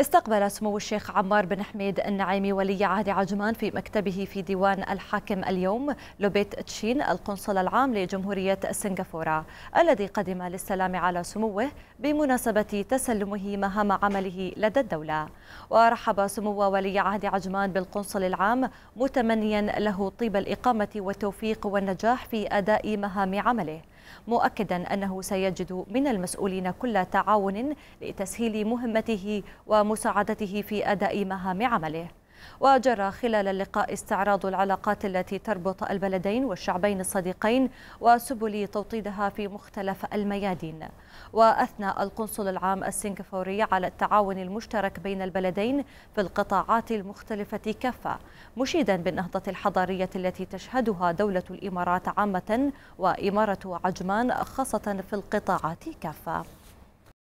استقبل سمو الشيخ عمار بن حميد النعيمي ولي عهد عجمان في مكتبه في ديوان الحاكم اليوم لوبيت تشين القنصل العام لجمهورية سنغافورة الذي قدم للسلام على سموه بمناسبة تسلمه مهام عمله لدى الدولة ورحب سمو ولي عهد عجمان بالقنصل العام متمنيا له طيب الإقامة والتوفيق والنجاح في أداء مهام عمله مؤكدا أنه سيجد من المسؤولين كل تعاون لتسهيل مهمته ومساعدته في أداء مهام عمله وجرى خلال اللقاء استعراض العلاقات التي تربط البلدين والشعبين الصديقين وسبل توطيدها في مختلف الميادين وأثنى القنصل العام السنغافوري على التعاون المشترك بين البلدين في القطاعات المختلفة كافة مشيدا بالنهضة الحضارية التي تشهدها دولة الإمارات عامة وإمارة عجمان خاصة في القطاعات كافة